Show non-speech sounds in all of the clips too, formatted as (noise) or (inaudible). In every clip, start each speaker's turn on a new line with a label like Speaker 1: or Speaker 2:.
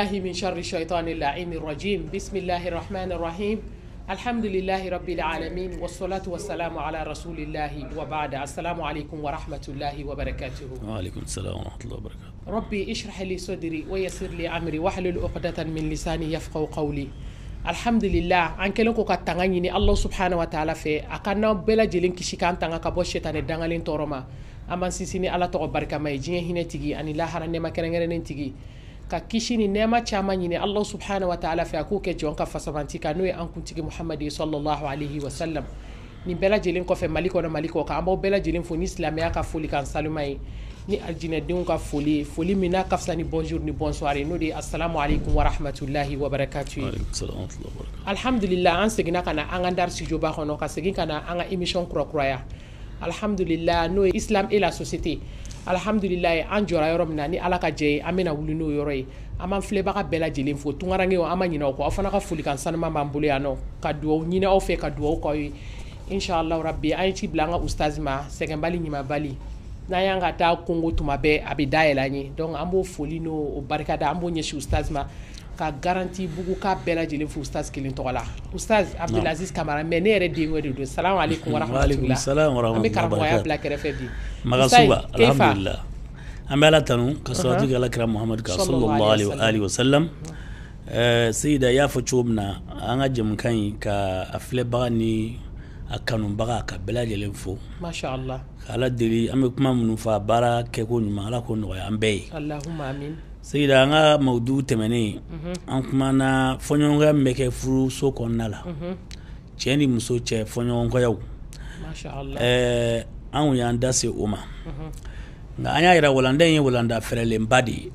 Speaker 1: بالله من شر الشيطان اللعين الرجيم بسم الله الرحمن الرحيم الحمد لله رب العالمين والصلاة والسلام على رسول الله وبعد السلام عليكم ورحمة الله وبركاته
Speaker 2: وعليكم السلام ورحمة الله وبركاته
Speaker 1: ربي اشرح لي صدري ويسر لي أمري واحلل عقدة من لساني يفقه قولي الحمد لله عن كلك ka tanga ɲini allah subhana wa taala fɛ a ka n'aw bɛɛ lajɛlen kisi k'an tanga ka bɔ shetani dangalen tɔɔrɔ ma an b'an sinsin ni ala tɔgɔ barikama ye ka kisi ni nɛɛma caaman ɲini allahu subhana wa taala fɛ a k'u kɛ jɔn ka fasabanti ka n'o ye an kuntigi muhamadi sallallahu alaihi wasallam nin bɛɛ lajɛlen kɔfɛ mali kɔnɔ mali kɔ kan an b'aw bɛɛ lajɛlen fo ni silamɛya ka foli kan saluma ye ni alijinɛdenw ka foli ye foli min n'a ka fisa ni bonjour ni bonsoir ye n'o de ye assalamu alaikum warahmatullahi wabarakatu ye alhamdulillah an seginna ka na an ka dari studio kɔnɔ ka segin ka na an ka émission kurakuraya alhamdulillah n'o ye islam et la société alhamdulilayi an jɔra yɔrɔ min na ni ala ka jɛ ye an bɛna wuli n'o yɔrɔ ye an b'an filɛbaga bɛɛ lajɛlen fo tunkarankew an ma ɲinɛ aw kɔ aw fana ka folikan sanuman b'an bolo yan nɔ ka duwawu ɲini aw fɛ ka duwawu k'aw ye inshallah rabi an ye ci bila an ka ustazi ma sɛgɛnbali ɲimabali n'an y'an ka taa kongo tuma bɛɛ a bɛ dayɛlɛ an ye donc an b'o foli n'o barikada an b'o ɲɛsin ustazi ma ka garanti bugu k'a bɛɛ lajɛlen fo ustaz kelen tɔgɔ la ustaz abdulaziz kamara mɛ ne yɛrɛ den wɛrɛ don salamu alaikum warahmatulah an bɛ karamɔgɔya bila kɛrɛfɛ bi magasuba alhamdulilah
Speaker 2: an bɛ ala tanu ka salatu kɛ alakira muhamadu kan sallallahu alaihi wasallam sayida eh, y'a fɔ cogo min na an ka jamukan in ka a filɛbaga ni a kanubaga ka bɛɛ lajɛlen fo masha Allah ka ala deli an bɛ kuma minnu fɔ a baara kɛko ɲuman ala k'o nɔgɔya an bɛɛ ye
Speaker 1: allahumma amin
Speaker 2: sigida mhm. mhm. eh, mhm. an ka mawudu tɛmɛnen an kuma na fɔɲɔgɔnya min bɛ kɛ furuso kɔnɔna la cɛ ni muso cɛ fɔɲɔgɔnkɔyaw ɛɛ an kun y'an da se o ma nka an y'a yira walanda in ye walanda fɛrɛlenba de ye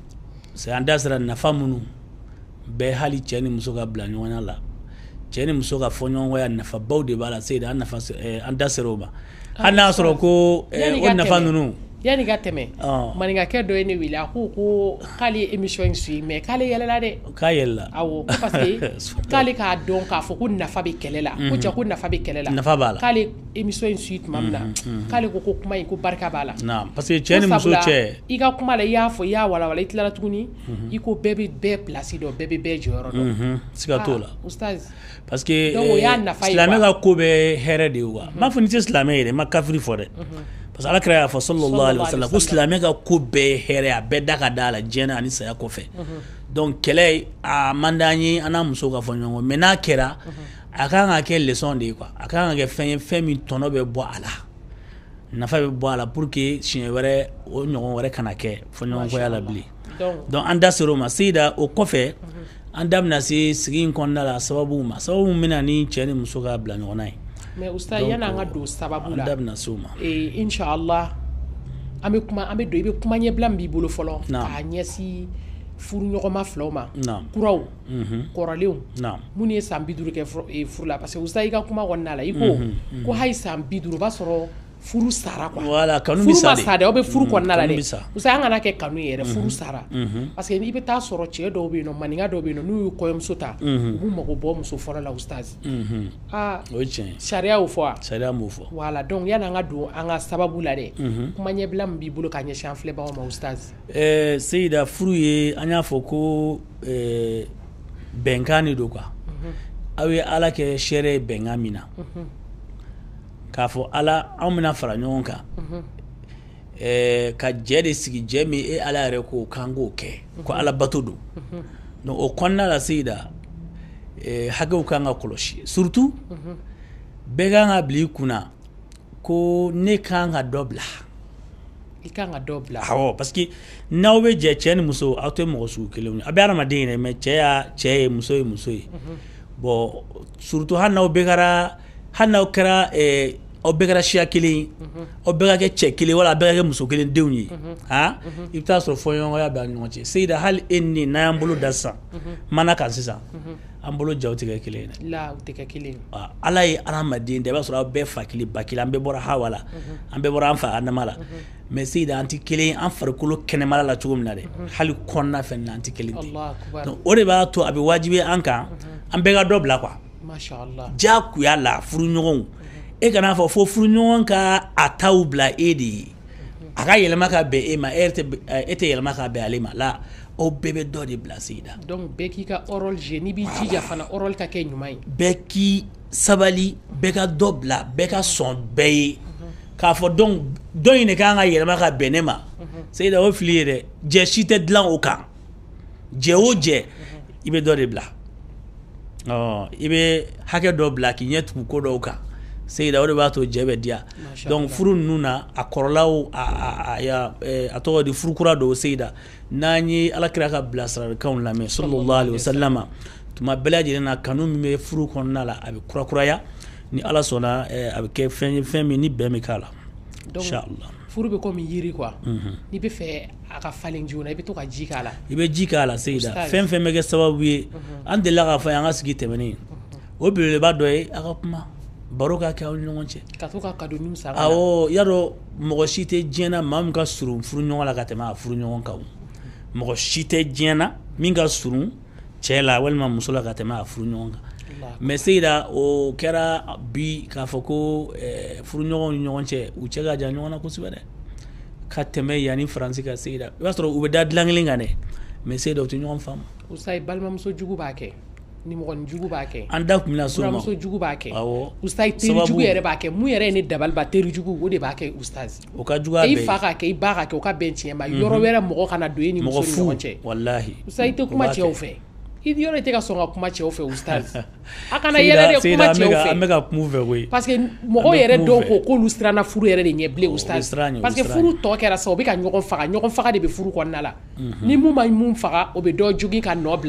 Speaker 2: se an da sera nafa minnu bɛɛ hali cɛ ni muso ka bila ɲɔgɔnya la cɛ ni muso ka fɔɲɔgɔnkɔya nafabaw de b'a la seyida an an da sera o ma hali n'a y'a sɔrɔ ko o nafa ninnu
Speaker 1: yani ah. ka tɛmɛ oh. maninkakɛ dɔ ye ne wele a ko ko k'ale ye émission in suyi mais k'ale yɛlɛla dɛ k'a yɛlɛla awɔ ko parce que k'ale k'a dɔn k'a fɔ ko nafa bɛ kɛlɛ la ko ja ko nafa bɛ kɛlɛ la nafa b'a la k'ale émission in suyi tuma min na k'ale ko ko kuma in ko barika b'a la naam
Speaker 2: parce que cɛ ni muso cɛ
Speaker 1: i ka kuma la i y'a fɔ i y'a walawala i tilala tuguni i ko bɛɛ bɛ bɛɛ place dɔn bɛɛ bɛ bɛɛ jɔyɔrɔ dɔn siga t'o la ustaz
Speaker 2: parce que donc o y'a nafa ye silamɛ ka ko bɛ hɛrɛ de ye wa n b'a fɔ ni tɛ silamɛ ye dɛ n ma kafiri fɔ dɛ mhm parce que ala y'a fɔ sallallahu alaihi wasallam ko silamɛ ka ko bɛɛ ye hɛrɛ a bɛɛ da ka d'a la diɲɛ ani saya kɔfɛ donc kɛlɛ a man d'an ye an n'a muso ka fɔ ɲɔgɔn kɔ mais n'a kɛra a kan ka kɛ leçon de ye quoi a kan ka kɛ fɛn ye fɛn min tɔnɔ bɛ bɔ a la nafa bɛ bɔ a la pour que siɲɛ wɛrɛ o ɲɔgɔn wɛrɛ kana kɛ fɔɲɔgɔnkɔya la bilen donc an da ser'o ma seyida o kɔfɛ an da bɛna se sigi in kɔnɔna la sababuw ma sababu min bɛ na ni cɛ ni muso ka bila ɲɔgɔnna ye
Speaker 1: mɛ usta yan'an ka don sababu la da inshallah an bɛ kuma an be don i be kuma ɲɛbila min b'i bolo fɔlɔ k'a ɲɛsi furu ɲɔgɔnma filaw ma kuraw mhm. kɔrɔlenw minnu ye san biduru kɛ e furu la parce que usta i ka kuma kɔnɔna la i ko ko hayi san bi b'a sɔrɔ furu sara quoi voilà
Speaker 2: kanu bi sa de furu ma sa dɛ aw bɛ furu mm, kɔnɔna la dɛ
Speaker 1: musa an kana kɛ kanu yɛrɛ mm-hmm. furu sara mm-hmm. parce que n'i bɛ taa sɔrɔ cɛ dɔw bɛ yen nɔ maninka dɔw bɛ yen nɔ n'u y'u kɔɲɔmuso ta u b'u mago bɔ muso fɔlɔ la ustaz mm-hmm. aa ah, o ye tiɲɛ ye sariya y'o fɔ wa
Speaker 2: sariya m'o fɔ
Speaker 1: voilà donc yanni an ka don an ka sababu la dɛ kuma ɲɛbila min b'i bolo ka ɲɛsin an filɛbagaw ma ustaz
Speaker 2: ɛɛ eh, seyida furu ye an y'a fɔ ko ɛɛ eh, bɛnkan de don quoi aw ye ala kɛ sɛrɛ ye bɛnkan min na k'a fɔ ala an bɛna fara ɲɔgɔn kan mhm. ka jɛ de sigi jɛ min e ala yɛrɛ ko k'an k'o kɛ ko mhm. ala bato don mhm. o kɔnɔna la seyida hakɛw kan ka kɔlɔsi surutu bɛɛ kan ka bila i kunna ko ne kan ka dɔ bila
Speaker 1: i kan awɔ
Speaker 2: parce que n'aw bɛ jɛ cɛ ni muso aw tɛ mɔgɔ sugu kelenw ye a bɛ adamaden yɛrɛ mɛ cɛ y'a cɛ ye muso ye muso ye bɔn surutu hali n'aw bɛɛ kɛra hali n'aw kɛra aw bɛɛ kɛra siya kelen ye aw bɛɛ ka kɛ cɛ kelen wala aw bɛɛ ka kɛ muso kelen denw ye a i bɛ taa sɔrɔ fɔɲɔgɔnya b'a ni ɲɔgɔn cɛ seyida hali e ni n'an y'an bolo da sisan mana kan sisan an bolo jaw tɛ kɛ kelen ye dɛ ala ye adamaden da i b'a sɔrɔ aw bɛɛ fa kelen ba kelen an bɛɛ bɔra hawa la an bɛɛ bɔra an fa adama la mɛ seyida an tɛ kelen an farikolo kɛnɛmala la cogo min na dɛ hali kɔnɔna fɛn na an tɛ kelen
Speaker 1: ten o
Speaker 2: de b'a to a bɛ wajibi an kan an bɛɛ ka dɔ
Speaker 1: bila
Speaker 2: la furuɲɔgɔnw e kana fɔ fo furuɲɔgɔn ka a taw bila e de ye a ka yɛlɛma ka bɛn e ma e, e tɛ yɛlɛma ka bɛn ale ma la o bɛɛ bɛ dɔ de bila sigi
Speaker 1: bɛɛ k'i ka rôle jouer n'i b'i jija fana rôle ka kɛ ɲuman ye.
Speaker 2: bɛɛ k'i sabali bɛɛ ka dɔ bila bɛɛ ka sɔn bɛɛ ye k'a fɔ donc dɔ in de kan ka yɛlɛma ka bɛn ne ma seyida o fili ye dɛ jɛ si tɛ dilan o kan jɛ o jɛ i bɛ dɔ de bila ɔ i bɛ hakɛ dɔ bila k'i ɲɛ tugu ko dɔw kan. seyida o de b'a to jɛ bɛ diya donc furu ninnu na a kɔrɔlaw a tɔgɔ di furu kura dɔw seyida n'an ye alakira ka bilasiralikanw lamɛn sɔlɔlɔ alayhi wa salama tuma bɛɛ lajɛlen na kanu min bɛ furu kɔnɔna la a bɛ kurakuraya ni ala sɔnna a bɛ kɛ fɛn ye fɛn min ni bɛn bɛ k'a la inshallah
Speaker 1: furu bɛ komi yiri quoi n'i bɛ fɛ a ka falen joona i bɛ to ka ji k'a la
Speaker 2: i bɛ ji k'a la seyida fɛn fɛn bɛ kɛ sababu ye an delila k'a fɔ an ka sigi tɛmɛnen o belebeleba dɔ ye a ka kuma baro ka kɛ aw ni ɲɔgɔn cɛ ka to ka kadoniw sara awɔ y'a dɔn mɔgɔ si tɛ diɲɛna maa min ka surun furu ɲɔgɔn la ka tɛmɛ a furu ɲɔgɔn kan mɔgɔ si tɛ diɲɛna min ka surun cɛ la walima muso la ka tɛmɛ a furu ɲɔgɔn kan mɛ seyira o kɛra bi k'a fɔ ko eh, furuɲɔgɔnw ni ɲɔgɔn cɛ u cɛ ka jan ɲɔgɔn na kosɛbɛ dɛ ka tɛmɛ yanni faransi ka seyira i b'a sɔrɔ u bɛ da dilan kelen kan dɛ mɛ se u tɛ ɲɔgɔn faamu.
Speaker 1: o sa ye balimamuso jugu b'a kɛ nimɔgɔnin jugu (laughs)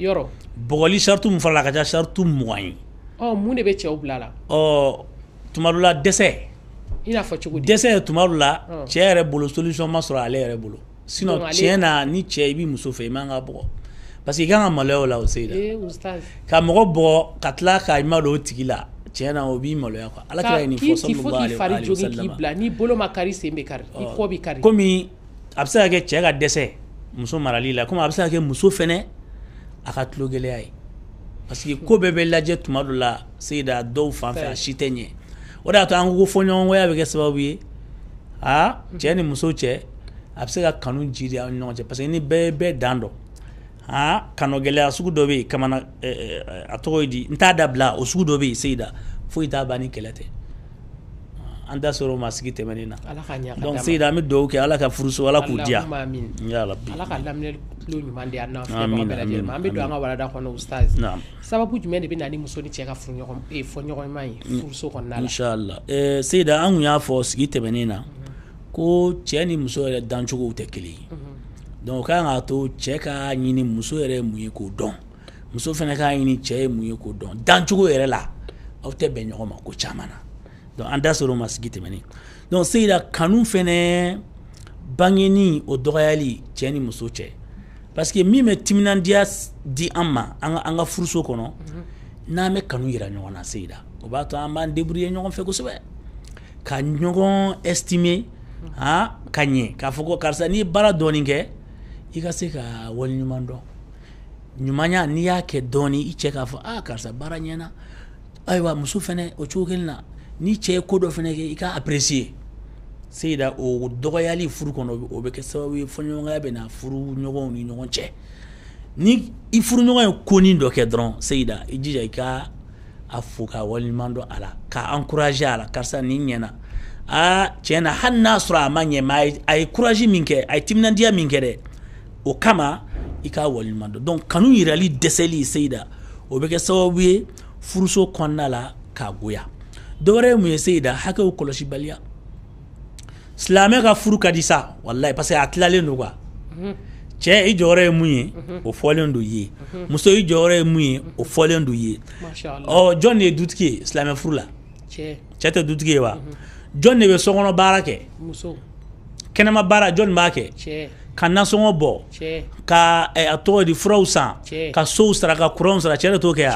Speaker 2: yɔrɔ bɔgɔli sartu min farala ka ca sartu mugan ye
Speaker 1: ɔ mun de bɛ cɛw bila la
Speaker 2: ɔ tuma dɔ la dɛsɛ i n'a fɔ cogo di dɛsɛ tuma dɔ la cɛ yɛrɛ bolo solution ma sɔrɔ ale yɛrɛ bolo sinon tiɲɛ na ni cɛ i b'i muso fɛ i man ka bɔgɔ parce que i kan ka maloya o la o se la ka mɔgɔ bɔgɔ ka tila ka i ma don o tigi la tiɲɛ na o b'i maloya quoi ala kira ye nin fɔ sɔlɔlɔ ale wa alayhi wa sallam k'i bila
Speaker 1: n'i bolo ma kari sen bɛ kari i kɔ bɛ kari
Speaker 2: komi a bɛ se ka kɛ cɛ ka dɛsɛ muso marali la komi a bɛ se ka kɛ muso fɛnɛ a ka tulo gɛlɛya ye parceke ko bɛɛ bɛ lajɛ tuma do la seyida dɔw fan fɛ a si tɛ ɲɛ o de y'a to an ko fɔɲɔgɔnkɔya bɛ kɛ sababu ye a cɛ ni muso cɛ a bɛ se ka kanu jiri a aw ɲɔgɔn cɛ parce que ni bɛɛ bɛɛ dan dɔ a kanu sugu dɔ bɛ yen kamana a tɔgɔ ye di n t'a dabila o sugu dɔ bɛ yen seyida foyi t'a ban ni kɛlɛ tɛ an da sɔrɔ ma sigi tɛmɛnen na
Speaker 1: dɔnku se
Speaker 2: an bɛ dɔw kɛ ala ka la. ala k'u diya ala
Speaker 1: ka lamli ɲuman di an an bɛ don an ka warada kɔnɔ sababu jumɛn de bɛ na ni muso ni cɛ ka fɔ ye furuso
Speaker 2: kɔnɔna seda an tun y'a fɔ sigi tɛmɛnen na mhm. ko cɛ ni muso yɛrɛ dancogo tɛ kelen mhm. dɔnku k'an k'a to cɛ k'a ɲini muso yɛrɛ mun ye k'o dɔn muso fana k'a ɲini cɛ ye mun donc an da ser'o ma sigi tɛmɛnen donc seyida kanu fɛnɛ bangeni o dɔgɔyali cɛɛ ni muso cɛ parce que min bɛ timinandiya di an ma an ka furuso kɔnɔ n'an bɛ kanu yira ɲɔgɔn na seyida o b'a to an b'an débrouiller ɲɔgɔn fɛ kosɛbɛ ka ɲɔgɔn estimer ha ka ɲɛ k'a fɔ ko karisa n'i ye baara dɔɔni kɛ i ka se ka waleɲuman dɔn ɲumanya n'i y'a kɛ dɔɔni i cɛ k'a fɔ a ah, karisa baara ɲɛna ayiwa muso fɛnɛ o cogo kelen na ni cɛ ye ko dɔ fɛnɛ kɛ i ka apprécier seyida o dɔgɔyali furu kɔnɔ o bɛ kɛ sababu ye fɔɲɔgɔnya bɛ na furu ɲɔgɔnw ni ɲɔgɔn cɛ ni i furuɲɔgɔn ye konin dɔ kɛ dɔrɔn seyida i jija i ka a fo ka waleɲuman dɔ a la ka encourager a la karisa nin ɲɛna aa tiɲɛ na hali n'a sɔrɔ a ma ɲɛ mɛ a ye courage min kɛ a ye timinandiya min kɛ dɛ o kama i k'a waleɲuman dɔn donc kanu yirali dɛsɛli seyida o bɛ kɛ sababu ye furuso kɔnɔna la k'a goya dɔwɛrɛ ye mun ye seyida hakɛw kɔlɔsibaliya silamɛ ka furu ka di sa walayi parce que a tilalen don kuwa mhm. cɛ i jɔyɔrɔ ye mun ye mhm. o fɔlen don ye mhm. muso i jɔyɔrɔ ye mun ye o fɔlen don ye ɔ jɔn de ye dutigi ye silamɛ furu la cɛ tɛ dutigi ye wa jɔn de bɛ sokɔnɔ baara kɛ kɛnɛma baara jɔn b'a kɛ ka nasɔngɔ bɔ ka a tɔgɔ di furaw san ka sow sara ka kuranw sara cɛɛ de t'o kɛ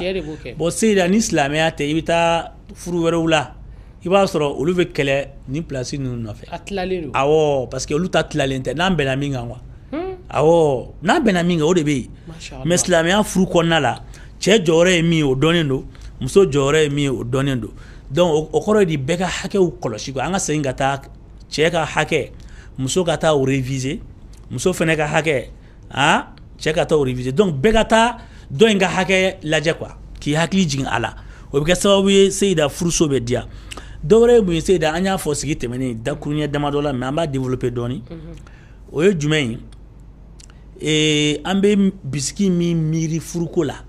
Speaker 2: bɔn seyida ni silamɛya tɛ i bɛ taa furu wɛrɛw la i b'a sɔrɔ olu bɛ kɛlɛ ni pilasi ninnu nɔfɛ awɔ parce olu ta tilalen tɛ n'an bɛnna min kan kuwa hmm? awɔ n'an bɛnna min kan o de bɛ yen mɛ silamɛya furu kɔnɔna la cɛɛ jɔyɔrɔ ye min o dɔnnen don muso jɔyɔrɔ ye min o dɔnnen don donc o kɔrɔ ye bɛɛ ka hakɛw kɔlɔsi an ka segin ka taa cɛɛ ka hakɛ muso ka taa o réviser muso fana ka hakɛ a cɛ ka taa o réviser donc bɛɛ ka taa dɔ in ka hakɛ lajɛ quoi k'i hakili jigin a la o bɛ kɛ sababu ye seyida furuso bɛ diya dɔ wɛrɛ ye mun ye seyida an y'a fɔ sigi tɛmɛnen dakuruɲɛ damadɔ la mais an b'a développer dɔɔni mm-hmm. o ye jumɛn ye ee an bɛ bisiki min miiri furuko la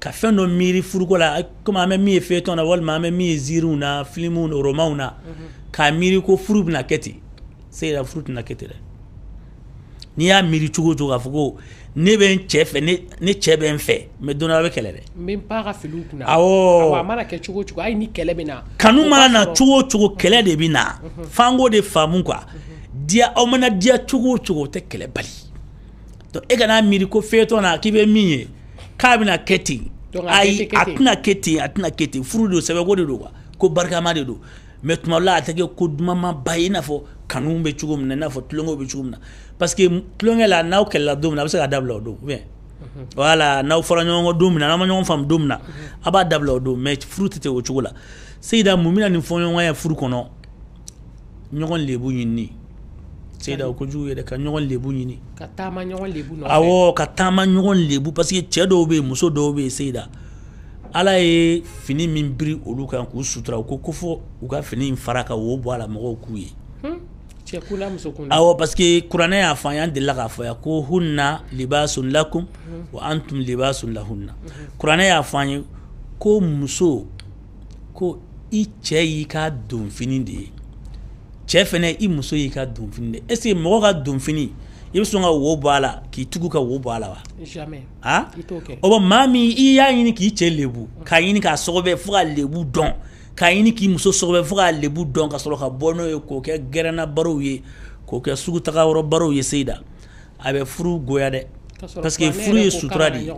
Speaker 2: ka fɛn dɔ miiri furuko la komi an bɛ min ye feuilleton na walima an bɛ min ye ziiriw na filimuw na romanw mm-hmm. na k'a miiri ko furu bɛna kɛ ten seyida furu tɛna kɛ ten dɛ n'i y'a miiri cogo o cogo k'a fɔ ko ne bɛ n cɛ fɛ ne cɛ bɛ n fɛ mɛ don dɔ a bɛ kɛlɛ dɛ.
Speaker 1: n bɛ n pan a ka filiw kunna. awɔ awɔ a mana kɛ cogo o cogo hali ni kɛlɛ bɛ na.
Speaker 2: kanu mana na cogo o cogo kɛlɛ de bɛ na f'an k'o de faamu quoi diya aw mana diya cogo o cogo o tɛ kɛlɛ bali donc e kana miiri ko fiyetɔ na k'i bɛ min ye k'a bɛna kɛ ten
Speaker 1: ayi a tɛna
Speaker 2: kɛ ten a tɛna kɛ ten furu de don sɛbɛko de don quoi ko barikama de don. mais tuma la a tɛ kɛ ko dumamaba ye i n'a fɔ kanu bɛ cogo min na i n'a fɔ tulonkɛw bɛ cogo min na parce que tulonkɛ la n'aw kɛlɛla don min na a bɛ se ka dabila o don ou bien voilà n'aw fɔra ɲɔgɔn kɔ don min na n'aw ma ɲɔgɔn faamu don min na mm-hmm. a b'a dabila o don mais furu tɛ o cogo la seyida mun bɛna nin fɔɲɔgɔnya furu kɔnɔ ɲɔgɔn lebu ɲinini seyida o kojugu yɛrɛ ka ɲɔgɔn lebu ɲini
Speaker 1: ka taama ɲɔgɔn lebu nɔfɛ awɔ
Speaker 2: ka taama ɲɔgɔn lebu parce que cɛ dɔw bɛ yen muso dɔw bɛ yen seyida ala ye fini min biri olu kan k'u sutura u ko kofɔ u ka fini in fara ka wo bɔ a la mɔgɔw k'u ye
Speaker 1: hmm? awɔ
Speaker 2: parce kuranɛ y'a fɔ an y'an delila k'a fɔya ko hunna libasun lakum hmm. wa antum libasun lahunna hmm. kuranɛ y'a fɔ an ye ko muso ko i cɛɛ y'i ka donfini de ye cɛɛ fɛnɛ i muso y'i ka donfini de est ce que mɔgɔ ka donfini i bɛ sɔn ka wo bɔ a la k'i tugu ka wo bɔ a la wa. jamais ah i o bɔ maa min i y'a ɲini k'i cɛ lebu k'a ɲini k'a sɔgɔbɛ fo ka lebu dɔn k'a ɲini k'i muso sɔgɔbɛ fo ka lebu dɔn ka sɔrɔ ka bɔ n'o ye k'o kɛ gɛrɛnna barow ye k'o kɛ sugu taga yɔrɔ barow ye seyida a bɛ furu goya dɛ parce que furu ye sutura de ye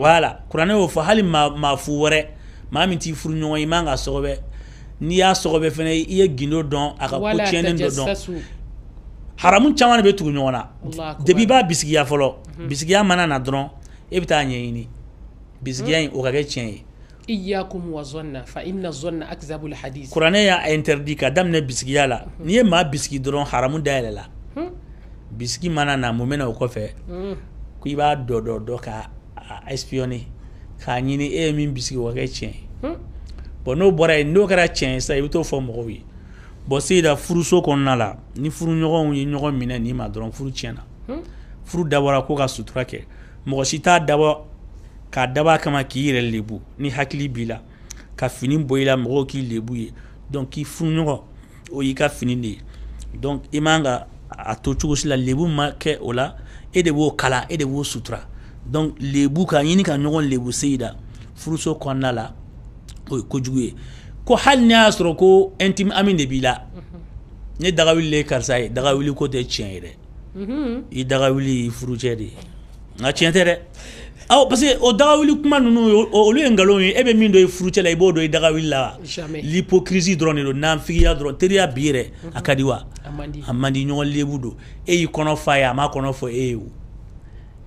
Speaker 2: wala kuranɛ y'o fɔ hali maa maa fu wɛrɛ maa min t'i furu ɲɔgɔn ye i man ka sɔgɔbɛ n'i y'a sɔgɔbɛ fana i ye gindo dɔn a ka ko tiɲɛnen dɔ dɔn haramu caman de bɛ tugu ɲɔgɔn na depi i b'a bisigiya fɔlɔ bisigiya mana na dɔrɔn e bɛ taa ɲɛɲini bisigiya in o ka kɛ tiɲɛ ye
Speaker 1: iyakum wa zonna fa inna zonna akzabul hadis
Speaker 2: kuranɛ y'a interdit ka daminɛ bisigiya la n'i ye maa bisigi dɔrɔn haramu dayɛlɛ la bisigi mana na mun bɛna o kɔfɛ ko b'a dɔ dɔ dɔ ka espionner k'a ɲini e ye min bisigi o ka kɛ tiɲɛ ye bɔn n'o bɔra yen n'o kɛra tiɲɛ ye sisan i bɛ t'o fɔ mɔgɔw ye bɔn seyida furuso kɔnɔna la ni furuɲɔgɔnw ye ɲɔgɔn minɛ nin ma dɔrɔn furu tiɲɛna hmm? furu dabɔra ko ka sutura kɛ mɔgɔ si t'a dabɔ k'a dabɔ a kama k'i yɛrɛ lebu ni hakili b'i la ka fini bɔ i la mɔgɔw k'i lebu ye donc k'i furuɲɔgɔn o y'i ka fini de ye donc i man ka a to cogo si la lebu ma kɛ o la e de b'o kala e de b'o sutura donc lebu ka ɲini ka ɲɔgɔn lebu seyida furuso kɔnɔna la o ye kojugu ye ko hali n'a y'a sɔrɔ ko intime ami de b'i la ne daga wuli le karisa ye daga wuli ko tɛ tiɲɛ ye dɛ i daga wuli i furucɛ de ye nka tiɲɛ tɛ dɛ aw parce que o daga wuli kuma ninnu olu ye nkalon ye e bɛ min dɔn i furucɛ la i b'o dɔn i daga wuli la wa l'hypocrisie dɔrɔn de don nanfigiya dɔrɔn teriya bi yɛrɛ a ka di wa a man di ɲɔgɔn lebu don e y'i kɔnɔ fa ye a m'a kɔnɔ fɔ e ye o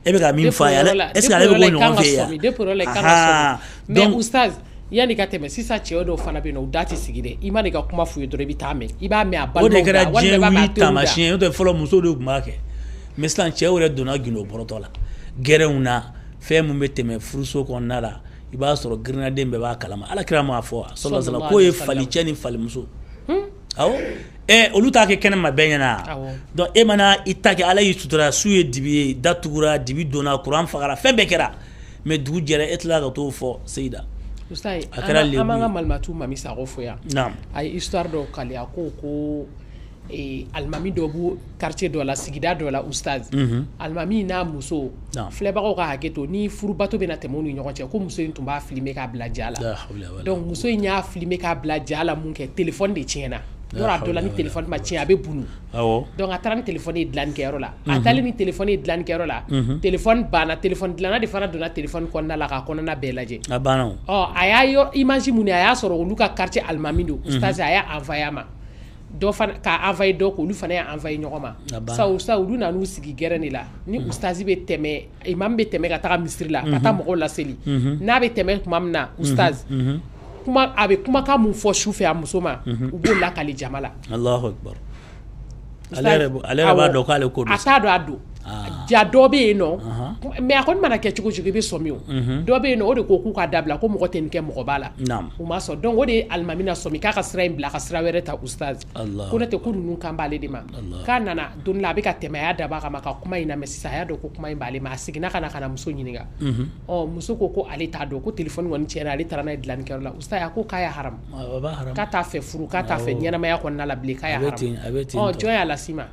Speaker 2: e bɛ ka min fɔ a ye est ce que ale bɛ k'o ɲɔgɔn fɛ yan depuis depuis o o yɔrɔ yɔrɔ la la i i kan kan ka ka sɔmi sɔmi mais
Speaker 1: ustaz yanni ka tɛmɛ sisan cɛ dɔw fana bɛ yen nɔ u da tɛ sigi dɛ i ma n'i ka kuma f'u ye dɔrɔn i bɛ taa mɛn i b'a mɛn a balimaw da o de kɛra diɲɛ wuli taamasiyɛn
Speaker 2: n'o tɛ fɔlɔ musow de tun b'a kɛ mɛ sisan cɛw yɛrɛ donna gindo bɔrɔtɔ la gɛrɛnw na fɛn min bɛ tɛmɛ furuso kɔnɔna la i b'a sɔrɔ girinaden bɛɛ b'a kalama alakira m'a fɔ sɔlɔsala k'o ye falicɛ ni falimuso hmm? awɔ ɛ olu t'a kɛ kɛnɛ ma bɛɛ ɲɛna donc e mana i ta kɛ ala y'i sutura su ye dibi ye datugura dibi donna kuran fagara fɛn bɛɛ kɛra mɛ dugu jɛra e tilala ka t'o fɔ seyida
Speaker 1: an malimatu mami sago a ye histoire dɔ kale a ko ko e, alimami dɔ b'o quartier dɔ la sigida dɔ la ustaz mhm. alimami n'a muso filɛbagaw ka hakɛ to ni furubato bena tɛmɛ u ni ɲɔgɔn cɛ ko muso yi tun b'a filime k'a bila ja la donc muso yi y'a filime k'a bila ja la mun kɛ telefɔni de tiɲɛna Yɔrɔ a dɔ la ni téléphone ma tiɲɛ a bɛ bunu, awɔ, donc a taara ni téléphone ye dilanni kɛyɔrɔ la, a taalen ni téléphone ye dilanni kɛyɔrɔ la, unhun, téléphone banna téléphone dilanna de fana donna téléphone kɔnɔna la k'a kɔnɔna bɛɛ lajɛ, a banna o, ɔ a y'a image minnu ye a y'a sɔrɔ olu ka quartier alimami don, ustaz a y'a envoyé a ma, dɔ fana k'a envoyé dɔ kun olu fana y'a envoyé ɲɔgɔn ma, a banna, sisan o sisan olu nan'u sigi gɛrɛn de la, ni ustaz bɛ tɛmɛ imam bɛ tɛmɛ ka taga misiri la, ka taa mɔgɔw laseli, unhun, n'a bɛ tɛmɛ tuma min na, ustaz, unhun kuma a bɛ kumakan mun fɔ su fɛ a muso ma mhm. u b'o lakali jama la.
Speaker 2: akbar ale yɛrɛ b'a dɔn k'ale ko don. a t'a
Speaker 1: dɔn a don. ja ah. dɔ bɛ yen nɔ mɛ a kɔni mana kɛ cogo cogo i bɛ sɔmi o dɔ bɛ yen nɔ o de ko k'u ka dabila ko mɔgɔ tɛ nin kɛ mɔgɔ b'a la u ma sɔn donc o de ye alimami sɔmi k'a ka sira in bila ka sira wɛrɛ ta ustaz ko n'o tɛ ko ninnu kan b'ale de ma k'a nana don la a bɛ ka tɛmɛ a y'a dab'a kama ka kuma in na mɛ sisan a y'a dɔn ko kuma in b'ale ma a seginna ka na ka na muso ɲininka ɔ muso ko ko ale t'a dɔn ko telefɔni kɔni tiɲɛna ale taara n'a ye dilannikɛyɔrɔ la ustaz a ko k'a ya haram k'a t'a fɛ furu k'a t'a fɛ ɲɛnamaya kɔnɔna la bilen k'a ya haram haramu jɔn y'a las'i ma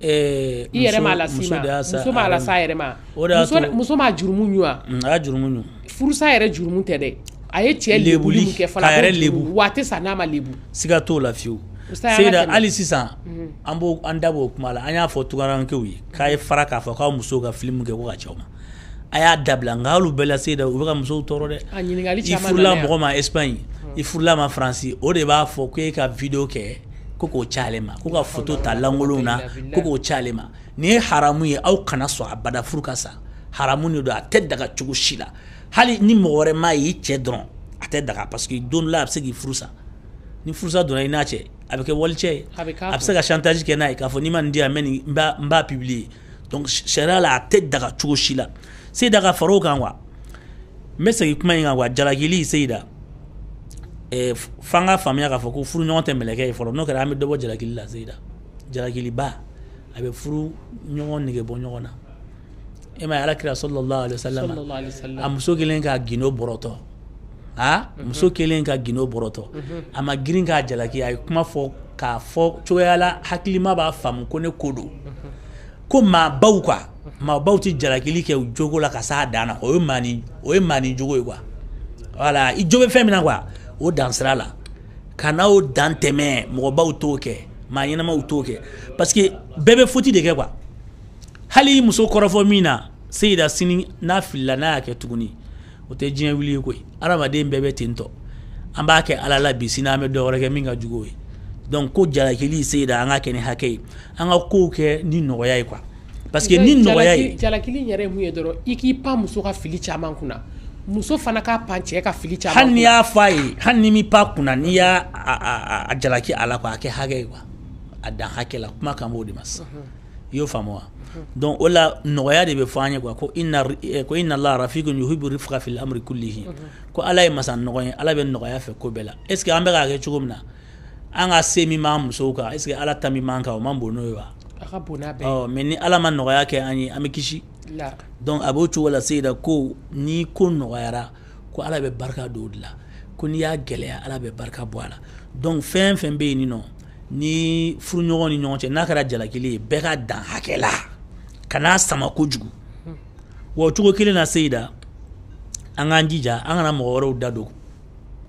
Speaker 2: Yere mwala si mwa, mwala sa yere mwa
Speaker 1: Mwoso mwa jourmou nywa Foursa yere jourmou tede Aye che lebu li mwke fwana Wate
Speaker 2: sa nama lebu Sigato la fyou Se yede alisi san mhm. An dabou kumala, anya fwot tukaran kiwi Kaye faraka fwaka mwoso gwa film mwke wakache wman Aya dabla, nga alou bela se yede Uwe ka mwoso utorode Yifurla mwoma Espany Yifurla mhm. mwoma Fransi Ode ba fwokye ka videokeye ko k'o c'ale ma ko ka foto ta lankolonw na ko k'o c'ale ma nin ye haramu ye aw kana sɔn abada furu ka sa haramu de don a tɛ daga cogo si la hali ni mɔgɔ wɛrɛ m'a ye cɛ dɔrɔn a tɛ daga parce que don la a bɛ se k'i furu sa ni furusa donna i n'a cɛ a bɛ kɛ walicɛ ye a bɛ se ka chantage kɛ n'a ye k'a fɔ n'i ma nin di yan n bɛ nin n b'a n b'a publier donc sariya la a tɛ daga cogo si la seyida ka fara o kan quoi n bɛ segin kuma in kan quoi jalakili seyida Eh, fanga ka faamuya k'a fɔ ko furu ɲɔgɔn tɛ mɛlɛkɛ ye fɔlɔ n'o kɛra an bɛ dɔ bɔ jalakili la zeyida jalakiliba a bɛ furu ɲɔgɔn nege bɔ ɲɔgɔn na e ma ye alakira sɔlɔlɔ alayisalama a muso kelen ka gindo bɔrɔtɔ a mhm. muso kelen ka gindo bɔrɔtɔ mhm. a ma girin k'a jalaki a ye kuma fɔ k'a fɔ cogoya la hakilima b'a faamu ko ne ko don mhm. ko maabaw ka maabaw tɛ jalakili kɛ jogo la ka s'a dan na o ye maani o ye maani jogo ye kuwa wala i jo bɛ fɛn min na kuwa o dansira la ka n'aw dan tɛmɛ mɔgɔbaw t'o kɛ maa ɲɛnamaw t'o kɛ parce que bɛɛ bɛ foti de kɛ kuwa hali i muso kɔrɔfɔ min na seyida sini n'a filila n'a y'a kɛ tuguni o tɛ diɲɛ wuli ye koyi adamaden bɛɛ bɛ ten tɔ an b'a kɛ ala la bi sini an bɛ dɔ wɛrɛ kɛ min ka jugu ye donc ko jalakili seyida an ka kɛ ni hakɛ ye an ka kow kɛ ni nɔgɔya ye kuwa parce que ni nɔgɔya ye
Speaker 1: jalakili yɛrɛ ye mun ye dɔrɔn i k'i pan muso ka fili caman kunna muso fana ka pan cɛ ka fili caman hali ni y'a
Speaker 2: fɔ a ye hali ni mi pa kunna n'i y'a a jalaki a la k'a kɛ hakɛ ye a dan hakɛ la kuma kan b'o de ma sisan i y'o faamu wa donc o la nɔgɔya de bɛ fɔ an ye ko inna eh, ko inna la rafiqun yuhibbu rifqa fil amri kullihi ko ala ye masa nɔgɔ ye ala bɛ nɔgɔya fɛ ko bɛɛ la est ce que an bɛ k'a kɛ cogo min na an ka se min b'an musow kan est ce que ala ta min b'an kan o man bon n'o ye wa Oh, mɛ ni ala ma nɔgɔya kɛ an ye an bɛ kisi donc a b'o cogo la seyida ko ni ko nɔgɔyara ko ala bɛ barika don o de ko n'i y'a gɛlɛya ala bɛ barika bɔ a la donc fɛn fɛn bɛ yen nin nɔ ni furuɲɔgɔn ni ɲɔgɔn cɛ n'a kɛra jalakili ye bɛɛ ka dan hakɛ ka n'a sama kojugu wa o cogo kelen na seyida an k'an jija an kana mɔgɔ wɛrɛw da don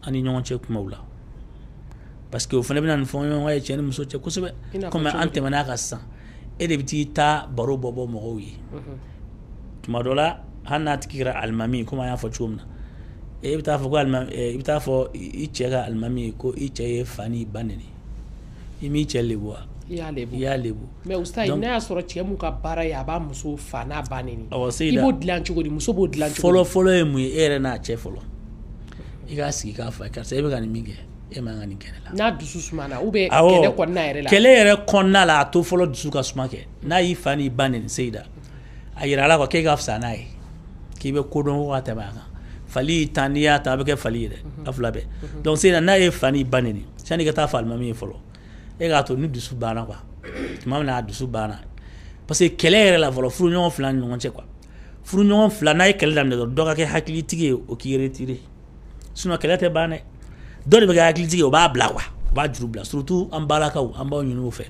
Speaker 2: an ni ɲɔgɔn cɛ kumaw la parce que o fana bɛna nin fɔ ye cɛ ni muso cɛ kosɛbɛ komi an tɛmɛn'a kan sisan e de bɛ ta baro bɔ bɔ mɔgɔw ye tuma dɔ la hali n'a tigi kɛra alimami komi an y'a fɔ cogo min na e bɛ taa fɔ ko alimami i bɛ taa fɔ i cɛ ka alimami ye ko i cɛ ye fa ni ba nɛni i m'i cɛ lebu wa
Speaker 1: i y'a lebu i y'a
Speaker 2: lebu mɛ ustaz n'a y'a
Speaker 1: sɔrɔ cɛ mun ka baara ye a b'a muso fa n'a ba nɛni awɔ seyida i b'o dilan cogo di muso b'o dilan cogo di fɔlɔ
Speaker 2: fɔlɔ ye mun ye e yɛrɛ n'a cɛ fɔlɔ i k'a sigi k'a fɔ karisa e bɛ ka nin min kɛ e man ka nin kɛnɛ
Speaker 1: la n'a dusu sumana ou bien kɛlɛ kɔnɔna yɛrɛ la kɛlɛ
Speaker 2: yɛrɛ kɔnɔna la a to fɔlɔ dusu ka suma kɛ n'a y'i fa n'i ba nɛni seyida a yira la kɔ k'e ka fisa n'a ye k'i bɛ kodɔn ko ka tɛmɛ a kan fali y'i tan n'i y'a ta a bɛ kɛ fali ye dɛ mhm. a fila bɛɛ mhm. donc seyida n'a ye fa n'i ba nɛni sani i ka taa fa alimami ye fɔlɔ e k'a to ni dusu banna quoi tuma min na a dusu banna parce que kɛlɛ yɛrɛ la fɔlɔ furuɲɔgɔn fila ni ɲɔgɔn cɛ quoi furuɲɔgɔn fila n'a ye kɛlɛ daminɛ dɔrɔn dɔ ka kɛ hakilitigi ye o k'i retire sinon kɛlɛ tɛ ban dɛ dɔ de bɛ kɛ hakilitigi ye o b'a bila kuwa o b'a juru bila surutu an balakaw an b'aw ɲini o fɛ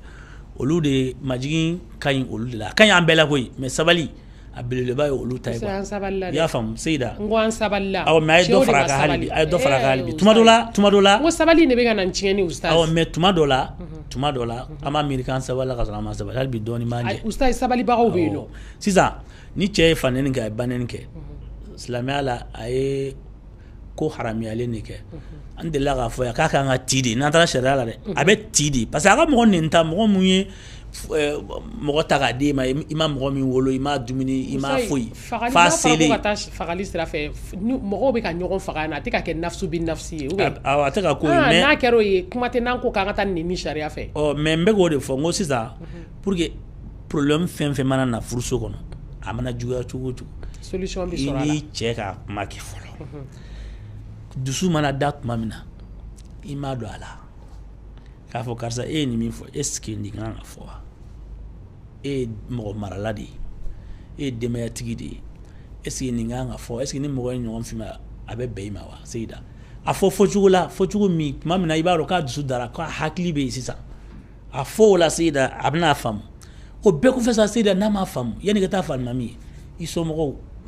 Speaker 2: olu de majigin ka ɲi olu de la a ka ɲi an bɛɛ la koyi mɛ sabali a belebeleba ye olu ta ye
Speaker 1: i y'a
Speaker 2: faamu seyida
Speaker 1: n ko an sabalila awɔ mɛ a ye dɔ far'a kan hali bi a ye dɔ far'a kan hali bi tuma
Speaker 2: dɔ la tuma dɔ la n ko sabali de bɛ ka na ni tiɲɛni ye ustaz awɔ mɛ tuma dɔ la tuma dɔ la an b'a miiri k'an sabalila ka sɔrɔ an ma sabali hali bi dɔɔnin b'an jɛ ustaz sabalibagaw bɛ yen nɔ sisan ni cɛ ye fanɛni kɛ a ye banɛni kɛ silamɛya la a ye ko haramuyalen de kɛ an delila k'a fɔ yan k'a k'an ka ti de n'an taara sariya la dɛ a bɛ ti de parce que a ka mɔgɔ nin ta mɔgɔ mun ye mɔgɔ ta k'a d'e ma i ma mɔgɔ min wolo i ma dumuni i ma foyi f'a selen ka
Speaker 1: taa fagali sira fɛ mɔgɔw bɛ ka ɲɔgɔn faga a tɛ ka kɛ nafsu bi nafsi ye
Speaker 2: awɔ a tɛ ka k'o ye ah, n'a
Speaker 1: kɛra o ye kuma tɛ n'an ko k'an ka taa nin ni sariya fɛ
Speaker 2: ɔ mɛ n bɛ k'o de fɔ n ko sisan mhm. pour que problème fɛn fɛn mana na furuso kɔnɔ a mana juguya cogo o cogo solution bɛ sɔrɔ a la i n'i cɛ ka kuma kɛ fɔlɔ mhm dusu mana da tuma min na i m'a don a la k'a fɔ karisa e ye nin min fɔ esike nin kan ka fɔ wa e ye mɔgɔ marala de ye e ye denbayatigi de ye esike nin kan ka fɔ esike ni mɔgɔ ye ɲɔgɔn fima a bɛ bɛn i ma wa seyida a fɔ fɔcogo la fɔcogo min tuma min na i b'a dɔn k'a dusu dara k'a hakili bɛ yen sisan a fɔ o la seyida a bɛna a faamu o bɛɛ kɔfɛ sa seyida n'a m'a faamu yanni i ka taa faamu na min ye i somɔgɔw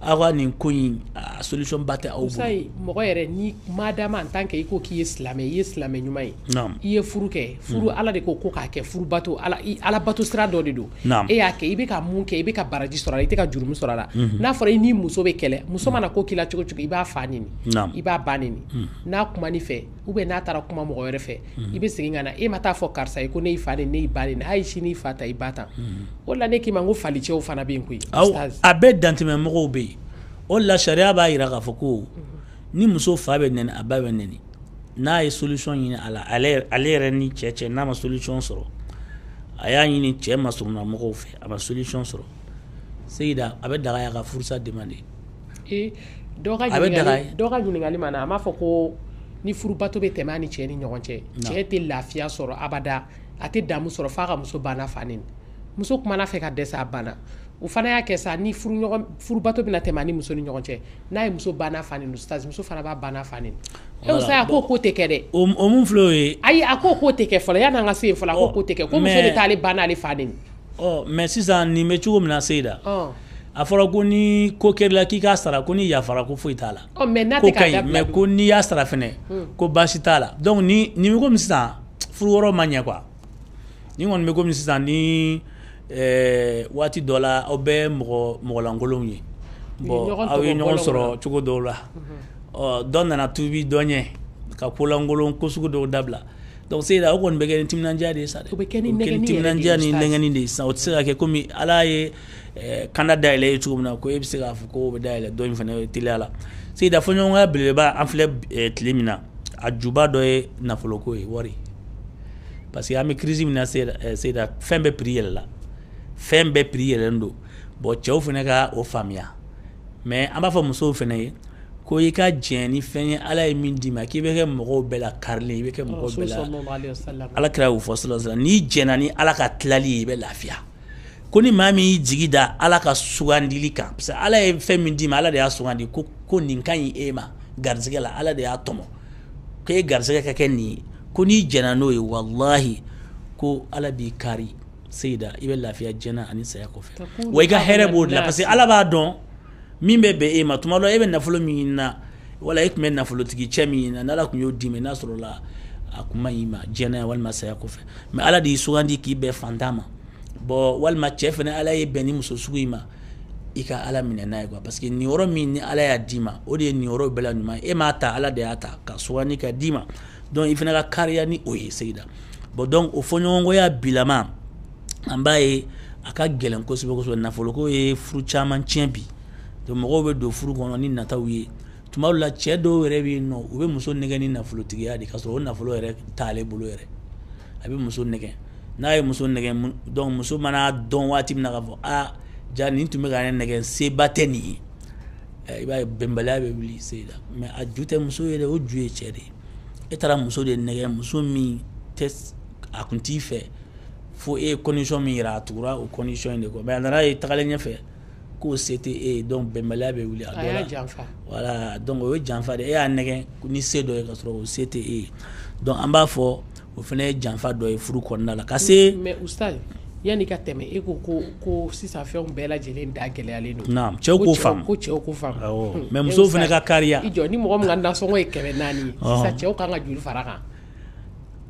Speaker 2: aw ka nin ko in solution ba tɛ aw bolo. musayi
Speaker 1: mɔgɔ yɛrɛ ni madama en tant que i ko k'i ye silamɛ i ye silamɛ ɲuman ye. naam i ye furu kɛ furu mm. ala de ko ko k'a kɛ furu bato ala i ala bato sira dɔ de don. naam e y'a kɛ i bɛ ka mun kɛ i bɛ ka baraji sɔrɔ a la i tɛ ka jurumu sɔrɔ a la. Mhm. n'a fɔra i n'i muso bɛ kɛlɛ muso mm. mana ko k'i la cogo cogo i b'a fa nini. naam i b'a ba nini. Mm. n'a kuma n'i fɛ ubiyɛn n'a taara kuma mɔgɔ wɛrɛ fɛ. Mhm. i bɛ segin ka na e ma taa fɔ karisa ye ko ne y'i fa neni ne y'i ba neni a sini i fa ta i ba tan. Mhm. o de la ne k'i ma n ko falicɛw fana bɛ yen koyi. awɔ
Speaker 2: a bɛɛ dantɛmɛmɔgɔw bɛ yen o la sariya b'a yira k'a fɔ ko ni muso fa bɛ nɛni a ba bɛ nɛni n'a ye solution ɲini a la ale yɛrɛ ni cɛ cɛ n'a ma solution sɔrɔ a y'a ɲini cɛ masurunya mɔgɔw fɛ a ma solution sɔrɔ seyida a bɛ daga a ka furusa demande
Speaker 1: ee, dɔ ka ɲininkali ma na a m'a fɔ ko ni furubato bɛ tɛmɛ ni cɛ ni ɲɔgɔn cɛ cɛ tɛ lafiya sɔrɔ abada a tɛ damu sɔrɔ f'a ka muso banna fa muso kumana fɛ ka dɛsɛ a banna o fana y'a kɛ sa ni furu ɲɔgɔn furubato bɛna tɛmɛ ni muso ni ɲɔgɔn cɛ n'a ye muso banna fa nin sitasi muso fana b'a banna fa nin e sa a ko ko tɛ kɛ dɛ
Speaker 2: o mun filɛ o ye
Speaker 1: ayi a ko ko tɛ kɛ fɔlɔ yan'an ka se yen fɔlɔ a ko ko tɛ kɛ ko muso de t'ale banna ale fa nin ɔ
Speaker 2: mɛ sisan nin bɛ cogo min na se da a fɔra ko ni ko kɛrila k'i k'a sara ko ni yafara ko foyi t'a la
Speaker 1: ko ka ɲi mɛ
Speaker 2: ko n'i y'a sara fɛnɛ hmm. ko baasi t'a la donc ni nin bɛ komi sisan furu yɔrɔ ma ɲɛ quoi nin kɔni bɛ komi sisan ni eh, waati dɔ la aw bɛ mɔgɔ mɔgɔlankolonw ye bɔn aw ye ɲɔgɔn sɔrɔ cogo dɔw la ɔ dɔ nana tubi dɔ ɲɛ ka kolankolon ko dɔw dabila donc seyida o kɔni bɛ kɛ ni timinandiya de ye sa dɛ o bɛ kɛ ni timinandiya ni nɛgɛni de ye sisan o tɛ se ka kɛ komi ala ye eh, kanda dayɛlɛ ye cogo min na ko e bɛ se k'a fɔ ko o bɛ dayɛlɛ dɔ in fana teliya la seyida fɔɲɔgɔnya belebeleba an filɛ eh, tile min na a juba dɔ ye nafoloko ye wari parce que an bɛ kirisi min na seyida eh, fɛn bɛɛ piri yɛlɛ fɛn bɛɛ piri yɛlɛlen don bɔn cɛw fana ka o faamuya mɛ an b'a fɔ musow fɛnɛ ye ko i ka jɛn ni fɛn ye ala ye min d'i ma k'i bɛ kɛ mɔgɔw bɛɛ la karilen i bɛ kɛ mɔgɔw bɛɛ la ala kira y'o fɔ sɔlɔ sɔlɔ n'i jɛnna ni ala ka tilali ye i bɛ lafiya ko ni maa min y'i jigi da ala ka sugandili kan parce que ala ye fɛn min d'i ma ala de y'a sugandi ko ko nin ka ɲi e ma garisɛgɛ la ala de y'a tɔmɔ ko e ka kɛ nin ye ko n'i jɛnna n'o ye walahi ko ala b'i kari seyida i bɛ lafiya jɛna ani saya kɔfɛ wa i ka hɛrɛ b'o de la parce que ala b'a dɔn min bɛ bɛn e ma tuma dɔ e bɛ nafolo min ɲini na wala e tun bɛ nafolotigi cɛ min ɲini n'ala tun y'o d'i ma n'a sɔrɔ la a kun ma ɲi ma jɛnɛya walima saya kɔfɛ mɛ ala de y'i sugandi k'i bɛn fantan ma bɔn walima cɛ fana ala ye bɛn ni muso sugu in ma i ka ala minɛ n'a ye kuwa parce que nin yɔrɔ min ni ala y'a d'i ma o de ye nin yɔrɔ bɛɛ la ɲuman e m'a ta ala de y'a ta ka sugandi ka d'i ma donc i fana ka kariya ni o ye seyida bɔn donc o fɔɲɔgɔnkɔya bilama an b'a ye a ka gɛlɛn kosɛbɛ kosɛbɛ nafoloko ye furu caman tiɲɛ bi to mɔgɔw bɛ don furu kɔnɔ ni nataw ye tuma dɔ la cɛ dɔw yɛrɛ bɛ yen nɔ u bɛ muso nɛgɛ ni nafolotigiya de ka sɔrɔ o nafolo yɛrɛ t'ale bolo yɛrɛ a bɛ muso nɛgɛ n'a ye muso nɛgɛ donc muso mana dɔn waati min na k'a fɔ aa ja nin tun bɛ ka ne nɛgɛ seba tɛ nin ye i b'a ye bɛnbaliya bɛ wuli se la mɛ a ju tɛ muso ye dɛ o ju ye cɛ de ye e taara muso de nɛgɛ muso min tɛ a kun t'i fɛ fo e ye condition min yira a tugura o condition in de kɔ mais a nana ye tagalen ɲɛfɛ k'o se tɛ e ye donc bɛnbaliya bɛ wuli a dɔ la voilà donc o ye janfa de e y'a nɛgɛn ni se dɔ ye ka sɔrɔ o se tɛ e ye donc an b'a fɔ o fana ye janfa dɔ ye furu kɔnɔna la ka se mais
Speaker 1: ustaz yanni ka tɛmɛ e ko ko ko sisan fɛnw bɛɛ lajɛlen da gɛlɛyalen don naam cɛw k'o faamu
Speaker 2: ko cɛw k'o faamu awɔ hmm. mais musow fana ka kariya i
Speaker 1: jɔ ni mɔgɔ min ka nasɔngɔ ye kɛmɛ naani ye sisan cɛw kan ka joli far'a kan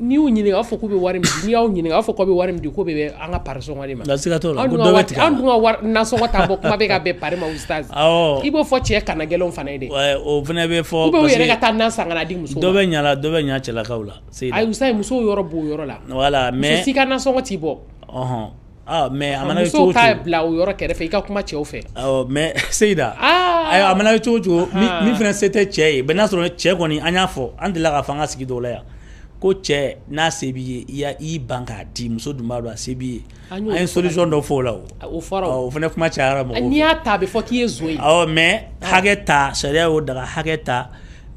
Speaker 1: n'i u ɲininka a fɔ k'u bɛ wari min di n'i y'aw ɲininka a b'a fɔ k'aw bɛ wari min di k'o bɛ bɛn an ka pari sɔngɔ de ma an dun ka wari nasɔngɔ t'a bɔ kuma bɛ ka bɛn pari ma ustaz i b'o fɔ cɛ kana gɛlɛnw fana ye
Speaker 2: dɛ o fana bɛ fɔ parce que u yɛrɛ ka
Speaker 1: taa nan san ka na di musow ma dɔ bɛ
Speaker 2: ɲa la dɔ bɛ ɲa cɛlakaw la ayi
Speaker 1: ustaz musow yɔrɔ b'o yɔrɔ la
Speaker 2: wala mais muso si ka nasɔngɔ t'i bɔ Ah, mais a mana musow t'a
Speaker 1: bila o yɔrɔ kɛrɛfɛ i ka kuma cɛw fɛ
Speaker 2: awɔ mais (laughs) seyida ah. ayiwa a mana ye cogo cogo min ah. fana se tɛ cɛ ye n'a sɔrɔ cɛ kɔni an y'a fɔ an delila k'a fɔ an ka sigi dɔw la yan ko cɛ n'a se b'i ye i y'i ban k'a di muso dun b'a dɔn a se b'i ye an ye solution dɔ fɔ o la o o fɔra o fana kuma cayara mɔgɔw n'i
Speaker 1: y'a ta a bɛ fɔ k'i ye zo ye awɔ
Speaker 2: mɛ hakɛ ta sariya y'o daga hakɛ ta